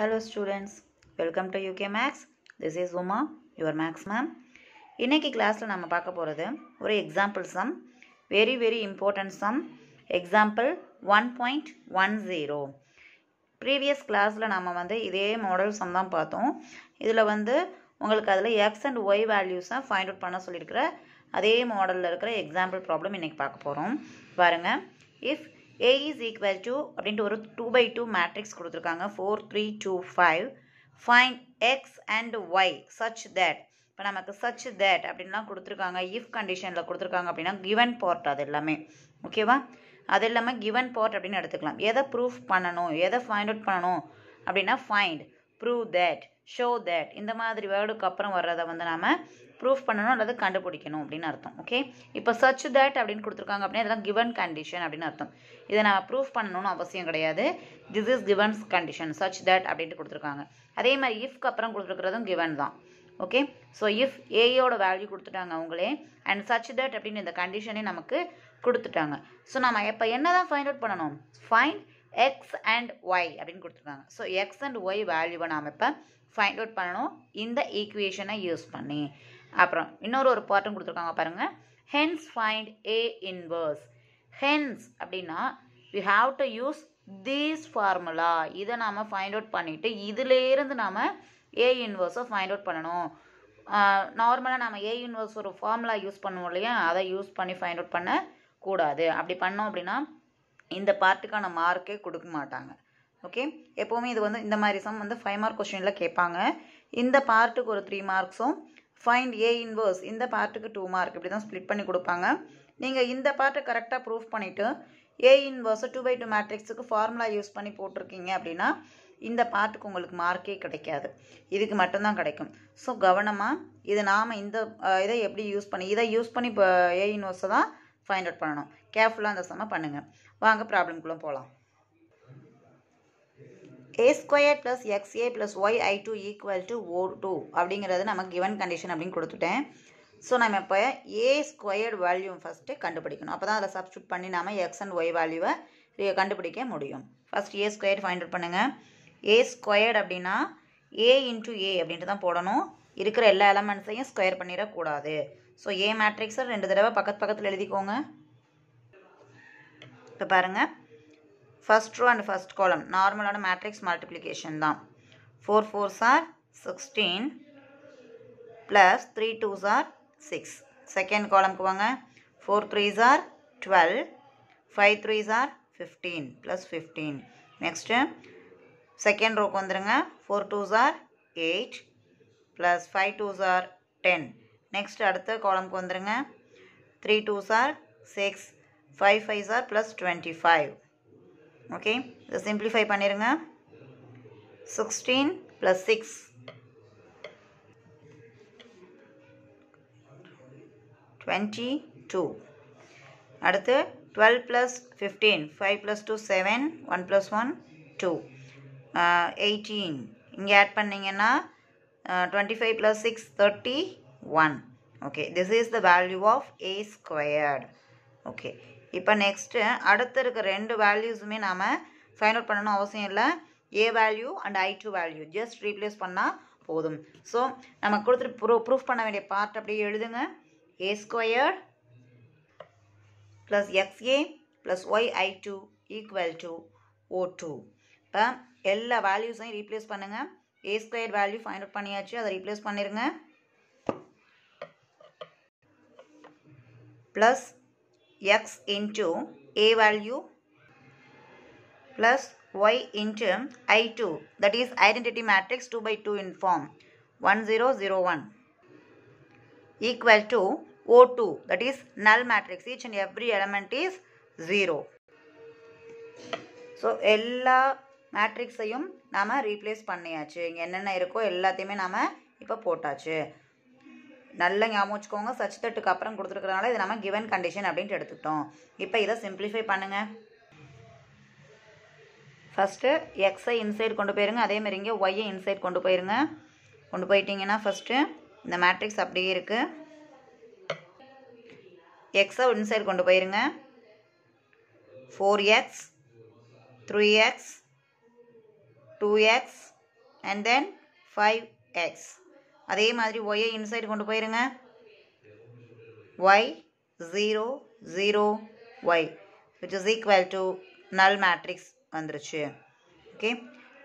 Hello students welcome to UK maths this is Uma your maths ma'am இன்றைக்கி கிளாஸில் நம்ம பார்க்க போகிறது ஒரு example some very very important some example one point one zero previous கிளாஸில் நம்ம வந்து இதே மாடல் சம் தான் பார்த்தோம் இதில் வந்து உங்களுக்கு அதில் எக்ஸ் அண்ட் ஒய் வேல்யூஸை ஃபைண்ட் அவுட் பண்ண சொல்லியிருக்கிற அதே மாடலில் இருக்கிற எக்ஸாம்பிள் ப்ராப்ளம் இன்றைக்கி பார்க்க போகிறோம் பாருங்கள் if A is equal to அப்படின்ட்டு ஒரு டூ பை டூ மேட்ரிக்ஸ் கொடுத்துருக்காங்க four three two five find X and Y such that இப்போ நமக்கு சச் தேட் அப்படின்லாம் கொடுத்துருக்காங்க இஃப் கண்டிஷனில் கொடுத்துருக்காங்க அப்படின்னா கிவன் போர்ட் அது எல்லாமே ஓகேவா அது இல்லாமல் கிவன் போர்ட் அப்படின்னு எடுத்துக்கலாம் எதை ப்ரூஃப் பண்ணணும் எதை ஃபைண்ட் அவுட் பண்ணணும் அப்படின்னா find prove that show that இந்த மாதிரி வேர்டுக்கு அப்புறம் வர்றதை வந்து நாம ப்ரூஃப் பண்ணணும் அல்லது கண்டுபிடிக்கணும் அப்படின்னு அர்த்தம் ஓகே இப்போ சர்ச் தேட் அப்படின்னு கொடுத்துருக்காங்க அப்படின்னா இதெல்லாம் கிவன் கண்டிஷன் அப்படின்னு அர்த்தம் இதை நம்ம ப்ரூஃப் பண்ணணும்னு அவசியம் கிடையாது திஸ் இஸ் கிவன்ஸ் கண்டிஷன் சர்ச் தேட் அப்படின்ட்டு கொடுத்துருக்காங்க அதே மாதிரி இஃப்க்கு அப்புறம் கொடுத்துருக்கிறதும் கிவன் தான் ஓகே ஸோ இஃப் ஏயோட வேல்யூ கொடுத்துட்டாங்க அவங்களே அண்ட் சர்ச் தேட் அப்படின்னு இந்த கண்டிஷனே நமக்கு கொடுத்துட்டாங்க ஸோ நம்ம எப்போ என்ன தான் ஃபைண்ட் அவுட் பண்ணணும் ஃபைண்ட் எக்ஸ் அண்ட் ஒய் அப்படின்னு கொடுத்துருக்காங்க ஸோ எக்ஸ் அண்ட் ஒய் வேல்யூவை நாம் இப்போ ஃபைண்ட் அவுட் பண்ணணும் இந்த ஈக்குவேஷனை யூஸ் பண்ணி அப்புறம் இன்னொரு ஒரு பாட்டும் கொடுத்துருக்காங்க பாருங்கள் hence find A inverse hence அப்படின்னா we have to use these formula இதை நாம் ஃபைண்ட் அவுட் பண்ணிவிட்டு இதிலேருந்து நாம் ஏ இன்வர்ஸை ஃபைண்ட் அவுட் பண்ணணும் நார்மலாக நம்ம ஏ யூனிவர்ஸ் ஒரு ஃபார்முலா யூஸ் பண்ணுவோம் இல்லையா அதை யூஸ் பண்ணி ஃபைண்ட் அவுட் பண்ணக்கூடாது அப்படி பண்ணோம் அப்படின்னா இந்த பார்ட்டுக்கான மார்க்கே கொடுக்க மாட்டாங்க ஓகே எப்போவுமே இது வந்து இந்த மாதிரி சம் வந்து ஃபைவ் மார்க் கொஸ்டினில் கேட்பாங்க இந்த பார்ட்டுக்கு ஒரு த்ரீ மார்க்ஸும் ஃபைண்ட் ஏ இன்வர்ஸ் இந்த பார்ட்டுக்கு டூ மார்க் இப்படி தான் ஸ்ப்ளிட் பண்ணி கொடுப்பாங்க நீங்கள் இந்த பார்ட்டை கரெக்டாக ப்ரூஃப் பண்ணிவிட்டு A inverse two by two மேட்ரிக்ஸுக்கு ஃபார்முலா யூஸ் பண்ணி போட்டிருக்கீங்க அப்படின்னா இந்த பார்ட்டுக்கு உங்களுக்கு மார்க்கே கிடைக்காது இதுக்கு மட்டும்தான் கிடைக்கும் ஸோ கவனமாக இது நாம் இந்த இதை எப்படி யூஸ் பண்ணி இதை யூஸ் பண்ணி இப்போ ஏ இன்வர்ஸை தான் ஃபைண்ட் அவுட் பண்ணணும் கேர்ஃபுல்லாக அந்த சமம் பண்ணுங்கள் வாங்க ப்ராப்ளம்குள்ளே போகலாம் A square plus X A plus Y I two equal to O two அப்படிங்கிறது நமக்கு கிவன் கண்டிஷன் அப்படின்னு கொடுத்துட்டேன் ஸோ நம்ம இப்போ ஏ ஸ்கொயர்டு வேல்யூம் ஃபஸ்ட்டு கண்டுபிடிக்கணும் அப்போ தான் அதில் சப்ஸ்டியூட் பண்ணி நாம் எக்ஸ் அண்ட் ஒய் வேல்யூவை கண்டுபிடிக்க முடியும் first A squared find out பண்ணுங்கள் ஏ ஸ்கொயர்டு அப்படின்னா ஏ இன்ட்டு ஏ அப்படின்ட்டு தான் போடணும் இருக்கிற எல்லா எலமெண்ட்ஸையும் ஸ்கொயர் பண்ணிடக்கூடாது ஸோ ஏ மேட்ரிக்ஸை ரெண்டு தடவை பக்கத்து பக்கத்தில் எழுதிக்கோங்க இப்போ பாருங்கள் first row and first column நார்மலான மேட்ரிக்ஸ் மல்டிப்ளிகேஷன் தான் four fours are sixteen plus three twos are six second காலம்க்கு வாங்க four threes are twelve five threes are fifteen plus fifteen next second ரோக்கு வந்துடுங்க four twos are eight plus five twos are ten next அடுத்த காலம்க்கு வந்துடுங்க three twos are six five fives are plus twenty five okay இதை simplify பண்ணிடுங்க sixteen plus six twenty two அடுத்து twelve plus fifteen five plus two seven one plus one two eighteen இங்கே add பண்ணிங்கன்னா twenty five plus six thirty one okay this is the value of A squared okay இப்போ next அடுத்து இருக்க ரெண்டு வேல்யூஸுமே நாம் fine out பண்ணணும் அவசியம் இல்லை A value and I two value just replace பண்ணால் போதும் ஸோ நம்ம கொடுத்துட்டு ப்ரூ ப்ரூஃப் பண்ண வேண்டிய பார்ட் அப்படியே எழுதுங்க A square plus X A plus Y I two equal to O two இப்போ எல்லா வேல்யூஸையும் ரீப்ளேஸ் பண்ணுங்கள் A square value find out பண்ணியாச்சு அதை ரீப்ளேஸ் பண்ணிடுங்க plus x into a value plus y into I2 that is identity matrix 2 by 2 in form 1 0 0 1 equal to O2 that is null matrix each and every element is 0. so matrix ayum nama replace replace inga enna enna இருக்கோ ellathayume nama இப்போ potaachu நல்லா ஞாபகம் வச்சுக்கோங்க search தட்டுக்கு அப்புறம் கொடுத்துருக்கறனால இது நம்ம given condition அப்படின்ட்டு எடுத்துக்கிட்டோம் இப்போ இதை சிம்பிளிஃபை பண்ணுங்கள் ஃபஸ்ட்டு எக்ஸை இன்சைட் கொண்டு போயிருங்க அதேமாதிரி இங்கே ஒய்யை இன்சைட் கொண்டு போயிருங்க கொண்டு போயிட்டிங்கன்னா ஃபஸ்ட்டு இந்த மேட்ரிக்ஸ் அப்படியே இருக்குது எக்ஸை இன்சைட் கொண்டு போயிருங்க four X three X two X and then five X அதே மாதிரி ஒய்யை இன்சைட் கொண்டு போயிருங்க Y zero zero Y which is equal to null matrix வந்துருச்சு ஓகே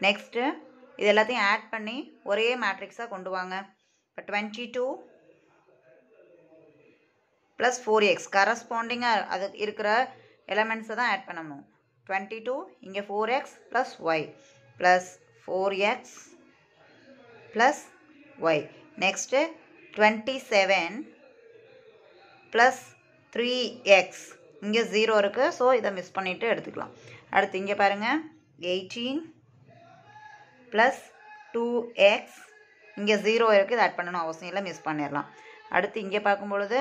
நெக்ஸ்ட்டு இது எல்லாத்தையும் ஆட் பண்ணி ஒரே மேட்ரிக்ஸாக கொண்டு வாங்க இப்போ twenty two plus four X கரஸ்பாண்டிங்காக அது இருக்கிற எலமெண்ட்ஸை தான் ஆட் பண்ணணும் டுவெண்ட்டி டூ இங்கே four X plus Y plus four X plus Y next twenty seven plus three X இங்கே ஜீரோ இருக்குது ஸோ இதை மிஸ் பண்ணிவிட்டு எடுத்துக்கலாம் அடுத்து இங்கே பாருங்கள் எயிட்டீன் ப்ளஸ் டூ எக்ஸ் இங்கே ஜீரோ இருக்குது இது ஆட் பண்ணணும் அவசியம் இல்லை மிஸ் பண்ணிடலாம் அடுத்து இங்கே பார்க்கும் பொழுது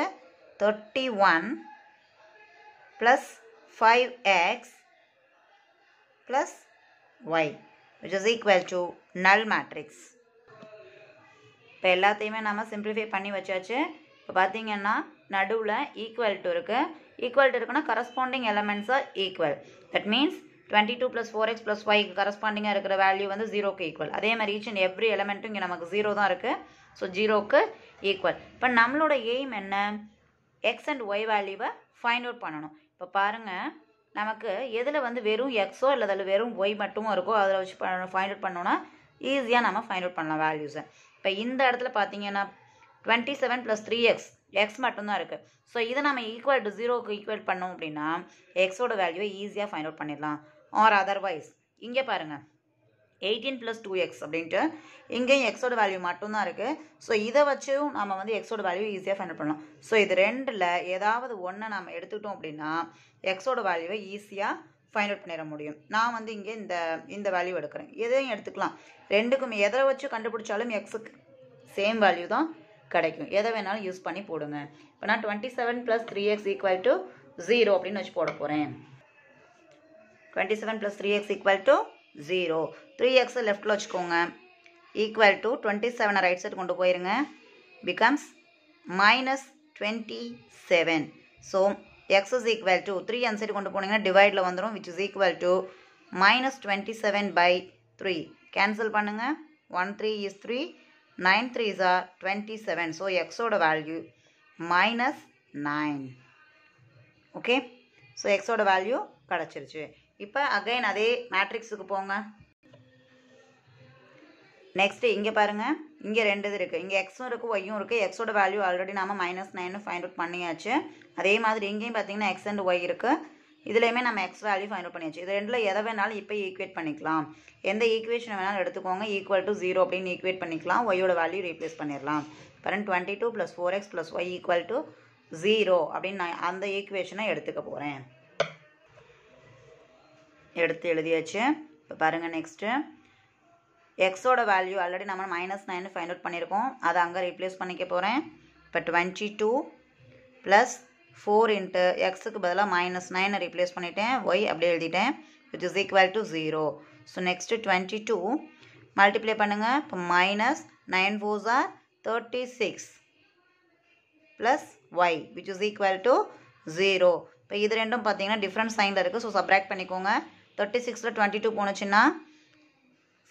thirty one plus five X plus Y which is equal to null matrix இப்போ எல்லாத்தையுமே நம்ம சிம்பிளிஃபை பண்ணி வச்சாச்சு இப்போ பார்த்தீங்கன்னா நடுவில் ஈக்குவல் டு இருக்குது ஈக்குவல் டு இருக்குன்னா corresponding elements are equal that means twenty two plus four X plus ஒய்க்கு கரஸ்பாண்டிங்காக இருக்கிற வேல்யூ வந்து ஜீரோக்கு ஈக்குவல் அதே மாதிரி ஈச் அண்ட் எவ்ரி எலமெண்ட்டும் இங்கே நமக்கு ஜீரோ தான் இருக்குது ஸோ ஜீரோக்கு ஈக்குவல் இப்போ நம்மளோட எய்ம் என்ன எக்ஸ் அண்ட் ஒய் வேல்யூவை ஃபைண்ட் அவுட் பண்ணணும் இப்போ பாருங்கள் நமக்கு எதில் வந்து வெறும் எக்ஸோ இல்லை அதில் வெறும் ஒய் மட்டும் இருக்கோ அதில் வச்சு ஃபைண்ட் அவுட் பண்ணோன்னா ஈஸியாக நம்ம ஃபைண்ட் அவுட் பண்ணலாம் வேல்யூஸை இப்போ இந்த இடத்துல பார்த்தீங்கன்னா twenty seven plus three X X மட்டும்தான் இருக்குது ஸோ இதை நம்ம ஈக்குவல் டு ஜீரோக்கு ஈக்குவல் பண்ணோம் அப்படின்னா எக்ஸோட வேல்யூவை ஈஸியாக ஃபைண்ட் அவுட் பண்ணிடலாம் ஆர் அதர்வைஸ் இங்கே பாருங்கள் எயிட்டீன் ப்ளஸ் டூ எக்ஸ் அப்படின்ட்டு இங்கேயும் எக்ஸோட வேல்யூ மட்டும்தான் இருக்குது ஸோ இதை வச்சும் நம்ம வந்து எக்ஸோட வேல்யூ ஈஸியாக ஃபைண்ட் பண்ணலாம் ஸோ இது ரெண்டில் ஏதாவது ஒன்றை நம்ம எடுத்துக்கிட்டோம் அப்படின்னா எக்ஸோட வேல்யூவை ஈஸியாக ஃபைண்ட் அவுட் பண்ணிட முடியும் நான் வந்து இங்கே இந்த இந்த வேல்யூ எடுக்கிறேன் எதையும் எடுத்துக்கலாம் ரெண்டுக்கும் எதை வச்சு கண்டுபிடிச்சாலும் எக்ஸுக்கு சேம் வேல்யூ தான் கிடைக்கும் எதை வேணாலும் யூஸ் பண்ணி போடுங்க இப்போ நான் twenty seven plus three x equal to zero அப்படின்னு வச்சு போட போகிறேன் twenty seven plus three x equal to zero three x லெஃப்ட்டில் வச்சுக்கோங்க ஈக்குவல் டு டுவெண்ட்டி செவனை ரைட் சைடு கொண்டு போயிருங்க becomes minus twenty seven so x is equal to three அந்த சைடு கொண்டு போனீங்கன்னா டிவைடில் வந்துடும் which is equal to minus twenty seven by three cancel பண்ணுங்கள் one three is three nine three R twenty seven so எக்ஸோட value minus nine okay so எக்ஸோட value கிடச்சிருச்சு இப்போ அகைன் அதே மேட்ரிக்ஸுக்கு போங்க நெக்ஸ்ட்டு இங்கே பாருங்கள் இங்கே ரெண்டு இது இருக்குது இங்கே எக்ஸும் இருக்குது ஒய்யும் இருக்குது எக்ஸோட வேல்யூ ஆல்ரெடி நாம் மைனஸ் நைன் ஃபைண்ட் அவுட் பண்ணியாச்சு அதே மாதிரி இங்கேயும் பார்த்தீங்கன்னா எக்ஸ் அண்ட் ஒய் இருக்குது இதுலேயுமே நம்ம எக்ஸ் வேல்யூ ஃபைன் அவுட் பண்ணியாச்சு இது ரெண்டில் எதை வேணாலும் இப்போ ஈக்குவேட் பண்ணிக்கலாம் எந்த ஈக்குவேஷன் வேணாலும் எடுத்துக்கோங்க ஈக்குவல் டு ஜீரோ அப்படின்னு ஈக்குவேட் பண்ணிக்கலாம் ஒய்யோட வேல்யூ ரீப்ளேஸ் பண்ணிடலாம் பரன் twenty two plus four X plus y equal to zero அப்படின்னு நான் அந்த ஈக்குவேஷனை எடுத்துக்க போகிறேன் எடுத்து எழுதியாச்சு இப்போ பாருங்கள் நெக்ஸ்ட்டு எக்ஸோட வேல்யூ ஆல்ரெடி நம்ம மைனஸ் நைன் ஃபைண்ட் அவுட் பண்ணியிருக்கோம் அதை அங்கே ரீப்ளேஸ் பண்ணிக்க போகிறேன் இப்போ twenty two plus four into எக்ஸுக்கு பதிலாக மைனஸ் நைனை ரீப்ளேஸ் பண்ணிட்டேன் ஒய் அப்படியே எழுதிட்டேன் which is equal to zero so next twenty two multiply பண்ணுங்கள் இப்போ மைனஸ் நைன் ஃபோஸா thirty six plus Y which is equal to zero இப்போ இது ரெண்டும் பார்த்தீங்கன்னா டிஃப்ரெண்ட் சைனில் இருக்குது ஸோ சப்ராக்ட் பண்ணிக்கோங்க தேர்ட்டி சிக்ஸில் டுவெண்ட்டி டூ போணுச்சுன்னா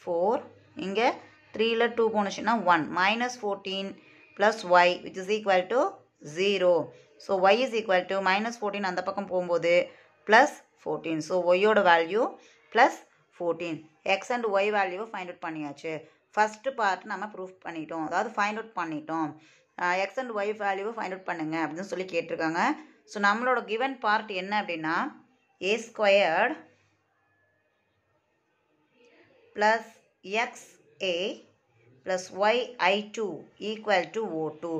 ஃபோர் இங்கே த்ரீயில் டூ போணுச்சுன்னா one minus fourteen plus Y which is equal to zero so y is equal to minus fourteen அந்த பக்கம் போகும்போது ப்ளஸ் ஃபோர்டீன் ஸோ ஒய்யோட value plus fourteen x and Y வேல்யூவை find out பண்ணியாச்சு first part நம்ம proof பண்ணிட்டோம் அதாவது find out பண்ணிட்டோம் எக்ஸ் அண்ட் ஒய் வேல்யூவை ஃபைண்ட் அவுட் பண்ணுங்க அப்படின்னு சொல்லி கேட்டிருக்காங்க ஸோ நம்மளோட கிவன் பார்ட் என்ன அப்படின்னா A squared plus X A plus Y I two equal to O two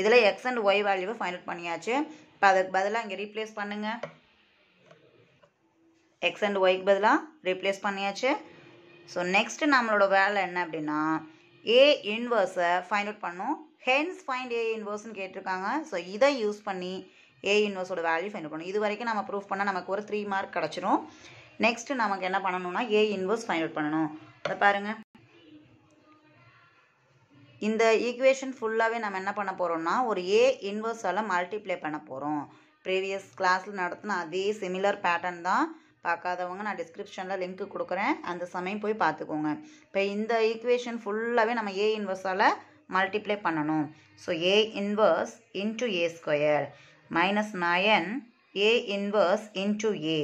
இதில் எக்ஸ் அண்ட் ஒய் வேல்யூவை ஃபைன் அவுட் பண்ணியாச்சு இப்போ அதுக்கு பதிலாக இங்கே ரீப்ளேஸ் பண்ணுங்கள் எக்ஸ் அண்ட் ஒய்க்கு பதிலாக ரீப்ளேஸ் பண்ணியாச்சு ஸோ நெக்ஸ்ட் நம்மளோட வேலை என்ன அப்படின்னா ஏ இன்வர்ஸை ஃபைன் அவுட் பண்ணும் ஹென்ஸ் ஃபைண்ட் ஏ இன்வர்ஸ்ன்னு கேட்டிருக்காங்க ஸோ இதை யூஸ் பண்ணி ஏ இன்வர்ஸோட வேல்யூ அவுட் பண்ணும் இது வரைக்கும் நம்ம ப்ரூஃப் பண்ணால் நமக்கு ஒரு த்ரீ மார்க் கிடச்சிரும் நெக்ஸ்ட்டு நமக்கு என்ன பண்ணணும்னா ஏ இன்வர்ஸ் ஃபைண்ட் அவுட் பண்ணணும் அதை பாருங்கள் இந்த ஈக்குவேஷன் ஃபுல்லாகவே நம்ம என்ன பண்ண போகிறோம்னா ஒரு ஏ இன்வர்ஸால் மல்டிப்ளை பண்ண போகிறோம் ப்ரீவியஸ் கிளாஸில் நடத்தின அதே சிமிலர் பேட்டர்ன் தான் பார்க்காதவங்க நான் டிஸ்கிரிப்ஷனில் லிங்க்கு கொடுக்குறேன் அந்த சமயம் போய் பார்த்துக்கோங்க இப்போ இந்த ஈக்குவேஷன் ஃபுல்லாகவே நம்ம ஏ இன்வர்ஸால் மல்டிப்ளை பண்ணணும் so A inverse into A square minus nine A inverse into A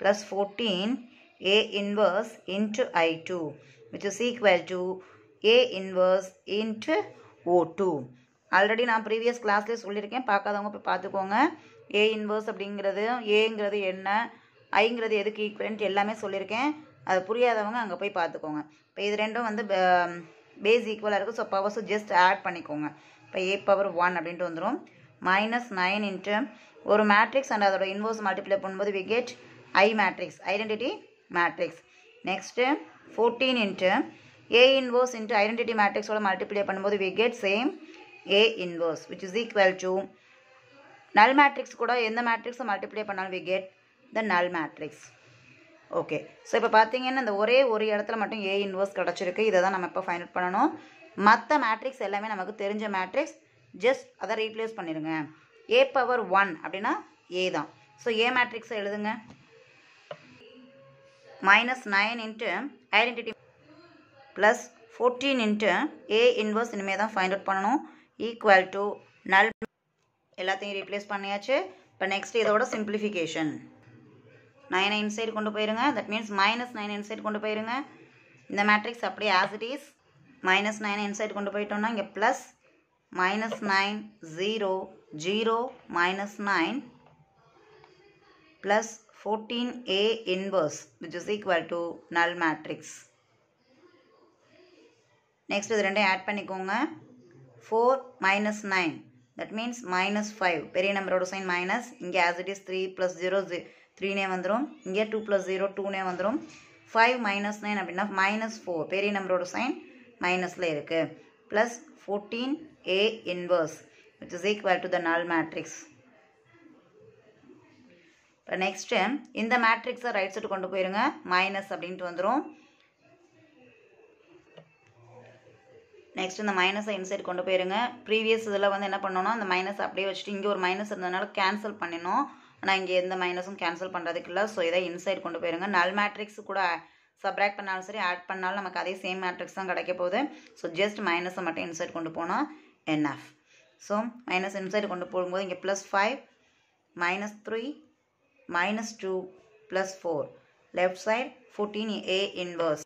plus fourteen A inverse into I two which is equal to A inverse into O two already நான் previous கிளாஸ்லேயே சொல்லியிருக்கேன் பார்க்காதவங்க போய் பார்த்துக்கோங்க A inverse அப்படிங்கிறது ஏங்கிறது என்ன ஐங்கிறது எதுக்கு ஈக்குவலண்ட் எல்லாமே சொல்லியிருக்கேன் அது புரியாதவங்க அங்கே போய் பார்த்துக்கோங்க இப்போ இது ரெண்டும் வந்து பேஸ் ஈக்குவலாக இருக்குது ஸோ பவர்ஸும் ஜஸ்ட் ஆட் பண்ணிக்கோங்க இப்போ ஏ பவர் ஒன் அப்படின்ட்டு வந்துடும் மைனஸ் நைன் இன்ட்டு ஒரு மேட்ரிக்ஸ் அண்ட் அதோட இன்வர்ஸ் மல்டிப்ளை பண்ணும்போது we get I matrix identity matrix next fourteen into A inverse into identity மேட்ரிக்ஸோட ஓட பண்ணும்போது we get same A inverse which is equal to null matrix கூட எந்த மேட்ரிக்ஸை multiply பண்ணாலும் we get the null matrix okay so இப்போ பார்த்தீங்கன்னா இந்த ஒரே ஒரு இடத்துல மட்டும் ஏ இன்வர்ஸ் கிடச்சிருக்கு இதை தான் நம்ம இப்போ ஃபைண்ட் அவுட் பண்ணணும் மற்ற மேட்ரிக்ஸ் எல்லாமே நமக்கு தெரிஞ்ச மேட்ரிக்ஸ் ஜஸ்ட் அதை ரீப்ளேஸ் பண்ணிடுங்க ஏ பவர் ஒன் அப்படின்னா ஏ தான் ஸோ ஏ மேட்ரிக்ஸை எழுதுங்க minus nine into identity plus fourteen into A inverse இனிமேல் தான் ஃபைண்ட் அவுட் பண்ணணும் ஈக்குவல் டு நல் எல்லாத்தையும் ரீப்ளேஸ் பண்ணியாச்சு இப்போ நெக்ஸ்ட் இதோட சிம்பிளிஃபிகேஷன் நைனை இன்சைடு கொண்டு போயிருங்க that means minus nine inside கொண்டு போயிருங்க இந்த மேட்ரிக்ஸ் அப்படியே as it is minus nine inside கொண்டு போயிட்டோம்னா இங்கே plus minus nine zero zero minus nine plus fourteen A inverse which is equal to null matrix next இது ரெண்டையும் ஆட் பண்ணிக்கோங்க four minus nine that means minus five பெரிய நம்பரோட sign minus இங்கே as it is three plus zero த்ரீனே வந்துடும் இங்கே two plus zero டூனே வந்துடும் ஃபைவ் மைனஸ் நைன் அப்படின்னா மைனஸ் ஃபோர் பெரிய நம்பரோட சைன் மைனஸில் இருக்குது plus fourteen A inverse which is equal to the null matrix இப்போ நெக்ஸ்ட்டு இந்த மேட்ரிக்ஸை ரைட் சைடு கொண்டு போயிருங்க மைனஸ் அப்படின்ட்டு வந்துடும் நெக்ஸ்ட் இந்த மைனஸை இன்சைட் கொண்டு போயிருங்க ப்ரீவியஸ் இதில் வந்து என்ன பண்ணணும் அந்த மைனஸ் அப்படியே வச்சுட்டு இங்கே ஒரு மைனஸ் இருந்ததுனால கேன்சல் பண்ணினோம் ஆனால் இங்கே எந்த மைனஸும் கேன்சல் பண்ணுறதுக்கு இல்லை ஸோ இதை இன்சைட் கொண்டு போயிருங்க நல் மேட்ரிக்ஸ் கூட சப்ராக்ட் பண்ணாலும் சரி ஆட் பண்ணாலும் நமக்கு அதே சேம் மேட்ரிக்ஸ் தான் கிடைக்க போகுது ஸோ ஜஸ்ட் மைனஸை மட்டும் இன்சைட் கொண்டு போனால் என்எஃப் ஸோ மைனஸ் இன்சைட் கொண்டு போகும்போது இங்கே plus five minus three minus two plus four left side fourteen A inverse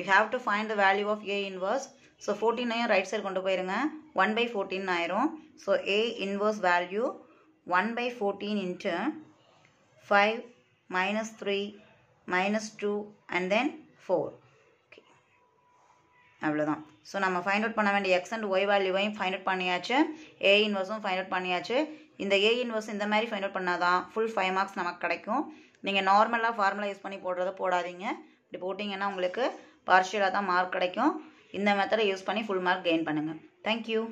you have to find the value of A inverse so ஃபோர்டீனையும் ரைட் சைடு கொண்டு போயிருங்க ஒன் பை ஃபோர்டீன் ஆயிரும் so A inverse value one by fourteen into five minus three minus two and then four okay அவ்வளோதான் so நம்ம find out பண்ண வேண்டிய x and y வேல்யூவையும் find out பண்ணியாச்சு ஏ இன்வர்ஸும் ஃபைண்ட் அவுட் பண்ணியாச்சு இந்த ஏ inverse இந்த மாதிரி ஃபைண்ட் அவுட் பண்ணால் தான் ஃபுல் ஃபைவ் மார்க்ஸ் நமக்கு கிடைக்கும் நீங்கள் நார்மலாக ஃபார்முலா யூஸ் பண்ணி போடுறத போடாதீங்க இப்படி போட்டிங்கன்னா உங்களுக்கு பார்ஷியலாக தான் மார்க் கிடைக்கும் இந்த மெத்தடை யூஸ் பண்ணி ஃபுல் மார்க் கெயின் பண்ணுங்கள் தேங்க்யூ